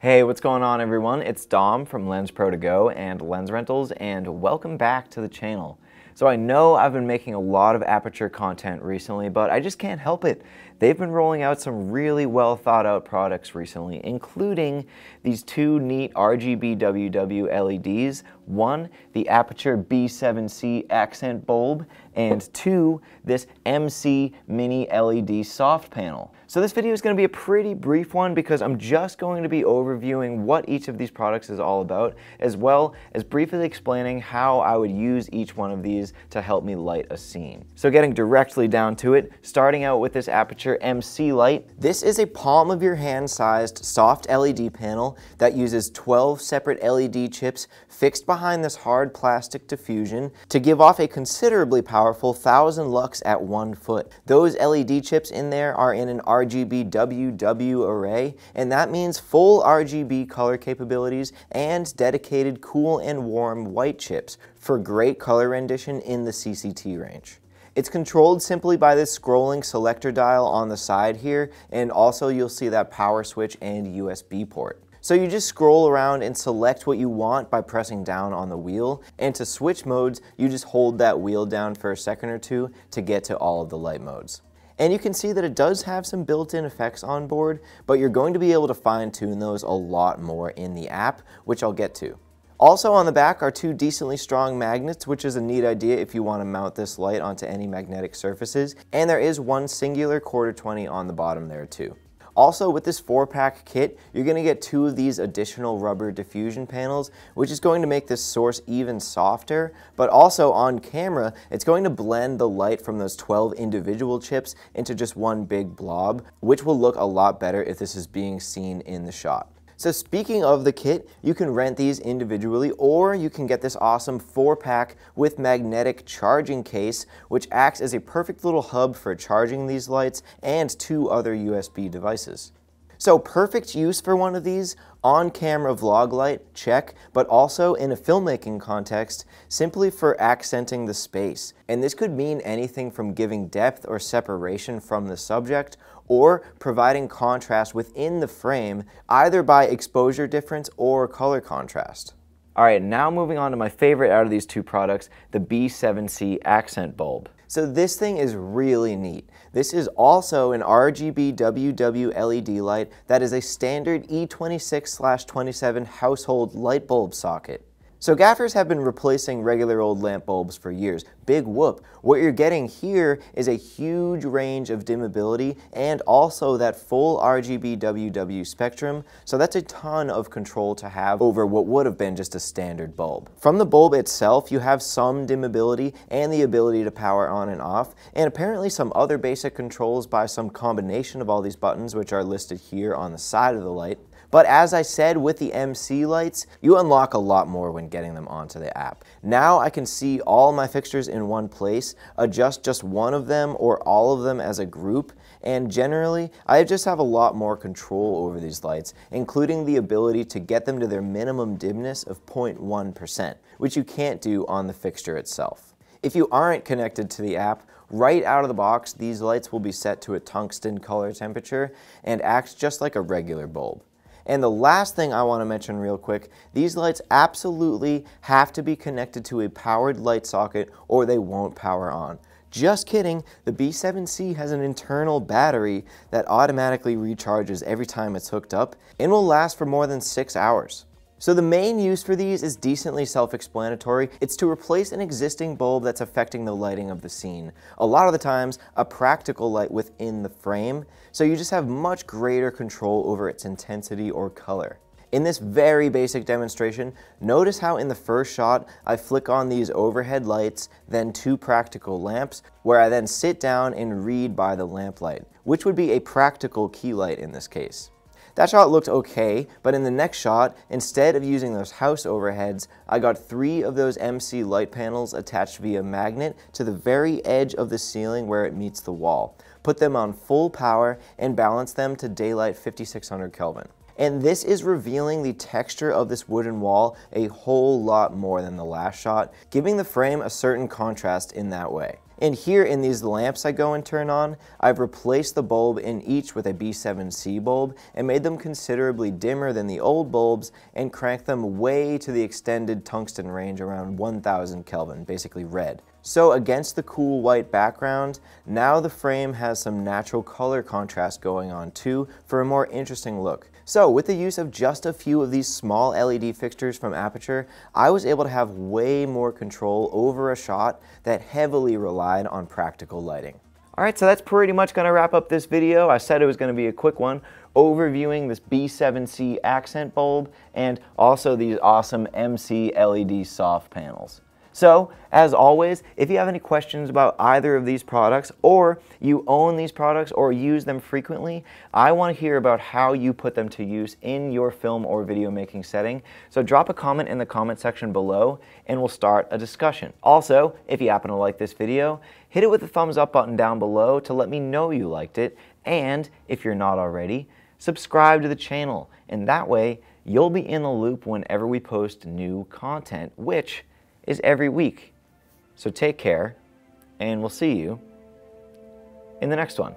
Hey, what's going on everyone? It's Dom from Lens Pro to Go and Lens Rentals and welcome back to the channel. So I know I've been making a lot of aperture content recently, but I just can't help it. They've been rolling out some really well thought out products recently, including these two neat RGBWW LEDs. One, the Aperture B7C accent bulb, and two, this MC mini LED soft panel. So this video is going to be a pretty brief one because I'm just going to be overviewing what each of these products is all about, as well as briefly explaining how I would use each one of these to help me light a scene. So getting directly down to it, starting out with this Aperture MC light. This is a palm of your hand sized soft LED panel that uses 12 separate LED chips fixed behind this hard plastic diffusion to give off a considerably powerful 1000 lux at one foot. Those LED chips in there are in an RGB WW array and that means full RGB color capabilities and dedicated cool and warm white chips for great color rendition in the CCT range. It's controlled simply by this scrolling selector dial on the side here, and also you'll see that power switch and USB port. So you just scroll around and select what you want by pressing down on the wheel. And to switch modes, you just hold that wheel down for a second or two to get to all of the light modes. And you can see that it does have some built-in effects on board, but you're going to be able to fine tune those a lot more in the app, which I'll get to. Also on the back are two decently strong magnets, which is a neat idea if you want to mount this light onto any magnetic surfaces. And there is one singular quarter 20 on the bottom there too. Also with this four pack kit, you're gonna get two of these additional rubber diffusion panels, which is going to make this source even softer, but also on camera, it's going to blend the light from those 12 individual chips into just one big blob, which will look a lot better if this is being seen in the shot. So speaking of the kit, you can rent these individually or you can get this awesome four pack with magnetic charging case, which acts as a perfect little hub for charging these lights and two other USB devices. So perfect use for one of these, on-camera vlog light, check, but also in a filmmaking context, simply for accenting the space. And this could mean anything from giving depth or separation from the subject, or providing contrast within the frame, either by exposure difference or color contrast. All right, now moving on to my favorite out of these two products, the B7C Accent Bulb. So this thing is really neat. This is also an RGB WW LED light that is a standard E26-27 household light bulb socket. So gaffers have been replacing regular old lamp bulbs for years. Big whoop. What you're getting here is a huge range of dimmability and also that full RGB WW spectrum. So that's a ton of control to have over what would have been just a standard bulb. From the bulb itself, you have some dimmability and the ability to power on and off, and apparently some other basic controls by some combination of all these buttons, which are listed here on the side of the light. But as I said with the MC lights, you unlock a lot more when getting them onto the app. Now I can see all my fixtures in one place, adjust just one of them or all of them as a group, and generally, I just have a lot more control over these lights, including the ability to get them to their minimum dimness of 0.1%, which you can't do on the fixture itself. If you aren't connected to the app, right out of the box, these lights will be set to a tungsten color temperature and act just like a regular bulb. And the last thing I wanna mention real quick, these lights absolutely have to be connected to a powered light socket or they won't power on. Just kidding, the B7C has an internal battery that automatically recharges every time it's hooked up and will last for more than six hours. So the main use for these is decently self-explanatory. It's to replace an existing bulb that's affecting the lighting of the scene. A lot of the times, a practical light within the frame, so you just have much greater control over its intensity or color. In this very basic demonstration, notice how in the first shot, I flick on these overhead lights, then two practical lamps, where I then sit down and read by the lamplight, which would be a practical key light in this case. That shot looked okay, but in the next shot, instead of using those house overheads, I got three of those MC light panels attached via magnet to the very edge of the ceiling where it meets the wall. Put them on full power and balance them to daylight 5600 Kelvin. And this is revealing the texture of this wooden wall a whole lot more than the last shot, giving the frame a certain contrast in that way. And here in these lamps I go and turn on, I've replaced the bulb in each with a B7C bulb and made them considerably dimmer than the old bulbs and cranked them way to the extended tungsten range around 1000 Kelvin, basically red. So against the cool white background, now the frame has some natural color contrast going on too for a more interesting look. So with the use of just a few of these small LED fixtures from Aperture, I was able to have way more control over a shot that heavily relied on practical lighting. Alright, so that's pretty much going to wrap up this video. I said it was going to be a quick one, overviewing this B7C accent bulb and also these awesome MC LED soft panels. So, as always, if you have any questions about either of these products, or you own these products or use them frequently, I want to hear about how you put them to use in your film or video making setting. So, drop a comment in the comment section below and we'll start a discussion. Also, if you happen to like this video, hit it with the thumbs up button down below to let me know you liked it. And if you're not already, subscribe to the channel. And that way, you'll be in the loop whenever we post new content, which is every week. So take care, and we'll see you in the next one.